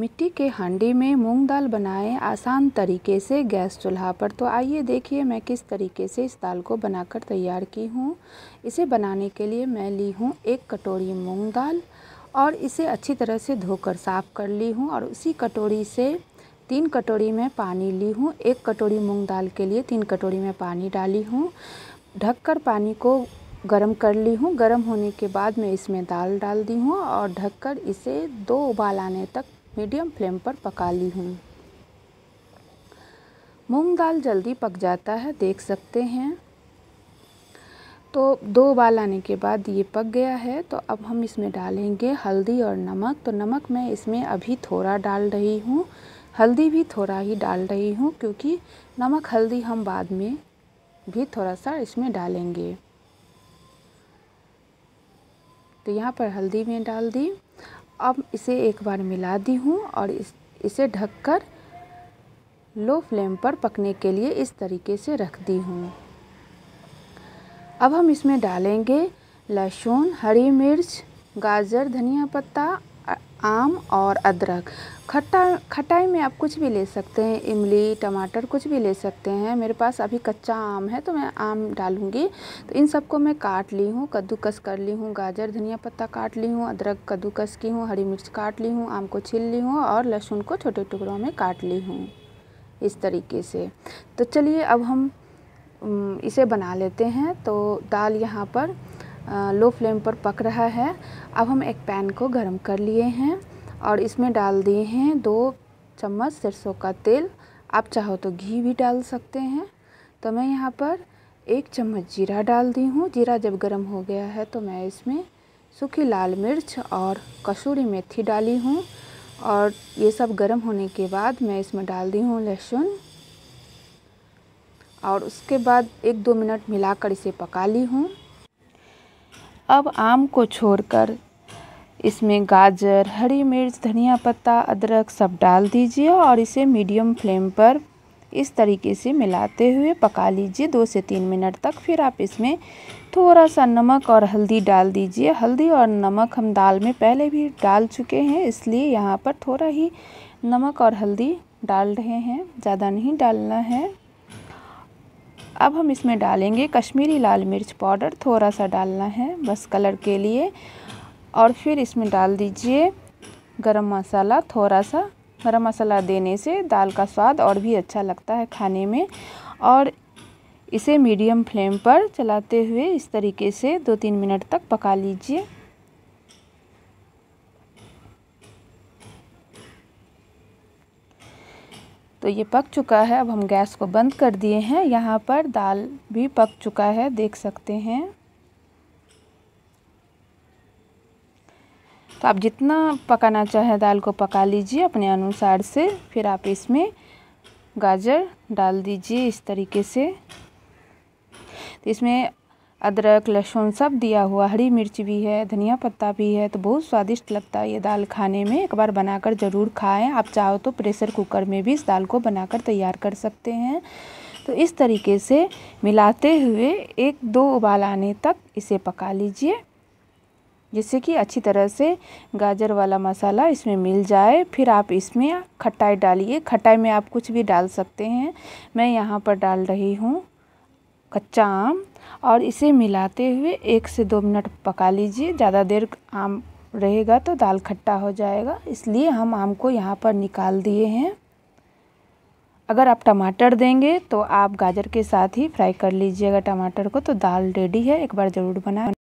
मिट्टी के हांडी में मूंग दाल बनाएं आसान तरीके से गैस चूल्हा पर तो आइए देखिए मैं किस तरीके से इस दाल को बनाकर तैयार की हूँ इसे बनाने के लिए मैं ली हूँ एक कटोरी मूंग दाल और इसे अच्छी तरह से धोकर साफ़ कर ली हूँ और उसी कटोरी से तीन कटोरी में पानी ली हूँ एक कटोरी मूँग दाल के लिए तीन कटोरी में पानी डाली हूँ कर पानी को गरम कर ली हूँ गरम होने के बाद मैं इसमें दाल डाल दी हूँ और ढककर इसे दो उबाल आने तक मीडियम फ्लेम पर पका ली हूँ मूंग दाल जल्दी पक जाता है देख सकते हैं तो दो उबाल आने के बाद ये पक गया है तो अब हम इसमें डालेंगे हल्दी और नमक तो नमक मैं इसमें अभी थोड़ा डाल रही हूँ हल्दी भी थोड़ा ही डाल रही हूँ क्योंकि नमक हल्दी हम बाद में भी थोड़ा सा इसमें डालेंगे तो यहाँ पर हल्दी में डाल दी अब इसे एक बार मिला दी हूँ और इस इसे ढककर लो फ्लेम पर पकने के लिए इस तरीके से रख दी हूँ अब हम इसमें डालेंगे लहसुन हरी मिर्च गाजर धनिया पत्ता आम और अदरक खट्टा खटाई में आप कुछ भी ले सकते हैं इमली टमाटर कुछ भी ले सकते हैं मेरे पास अभी कच्चा आम है तो मैं आम डालूँगी तो इन सबको मैं काट ली हूँ कद्दूकस कर ली हूँ गाजर धनिया पत्ता काट ली हूँ अदरक कद्दूकस की हूँ हरी मिर्च काट ली हूँ आम को छील ली हूँ और लहसुन को छोटे टुकड़ों में काट ली हूँ इस तरीके से तो चलिए अब हम इसे बना लेते हैं तो दाल यहाँ पर लो फ्लेम पर पक रहा है अब हम एक पैन को गर्म कर लिए हैं और इसमें डाल दिए हैं दो चम्मच सरसों का तेल आप चाहो तो घी भी डाल सकते हैं तो मैं यहाँ पर एक चम्मच जीरा डाल दी हूँ जीरा जब गर्म हो गया है तो मैं इसमें सूखी लाल मिर्च और कसूरी मेथी डाली हूँ और ये सब गर्म होने के बाद मैं इसमें डाल दी हूँ लहसुन और उसके बाद एक दो मिनट मिलाकर इसे पका ली हूँ अब आम को छोड़कर इसमें गाजर हरी मिर्च धनिया पत्ता अदरक सब डाल दीजिए और इसे मीडियम फ्लेम पर इस तरीके से मिलाते हुए पका लीजिए दो से तीन मिनट तक फिर आप इसमें थोड़ा सा नमक और हल्दी डाल दीजिए हल्दी और नमक हम दाल में पहले भी डाल चुके हैं इसलिए यहाँ पर थोड़ा ही नमक और हल्दी डाल रहे हैं ज़्यादा नहीं डालना है अब हम इसमें डालेंगे कश्मीरी लाल मिर्च पाउडर थोड़ा सा डालना है बस कलर के लिए और फिर इसमें डाल दीजिए गरम मसाला थोड़ा सा गरम मसाला देने से दाल का स्वाद और भी अच्छा लगता है खाने में और इसे मीडियम फ्लेम पर चलाते हुए इस तरीके से दो तीन मिनट तक पका लीजिए तो ये पक चुका है अब हम गैस को बंद कर दिए हैं यहाँ पर दाल भी पक चुका है देख सकते हैं तो आप जितना पकाना चाहें दाल को पका लीजिए अपने अनुसार से फिर आप इसमें गाजर डाल दीजिए इस तरीके से तो इसमें अदरक लहसुन सब दिया हुआ हरी मिर्च भी है धनिया पत्ता भी है तो बहुत स्वादिष्ट लगता है ये दाल खाने में एक बार बनाकर ज़रूर खाएं आप चाहो तो प्रेशर कुकर में भी इस दाल को बनाकर तैयार कर सकते हैं तो इस तरीके से मिलाते हुए एक दो उबाल आने तक इसे पका लीजिए जिससे कि अच्छी तरह से गाजर वाला मसाला इसमें मिल जाए फिर आप इसमें खटाई डालिए खटाई में आप कुछ भी डाल सकते हैं मैं यहाँ पर डाल रही हूँ कच्चा आम और इसे मिलाते हुए एक से दो मिनट पका लीजिए ज़्यादा देर आम रहेगा तो दाल खट्टा हो जाएगा इसलिए हम आम को यहाँ पर निकाल दिए हैं अगर आप टमाटर देंगे तो आप गाजर के साथ ही फ्राई कर लीजिएगा टमाटर को तो दाल रेडी है एक बार ज़रूर बना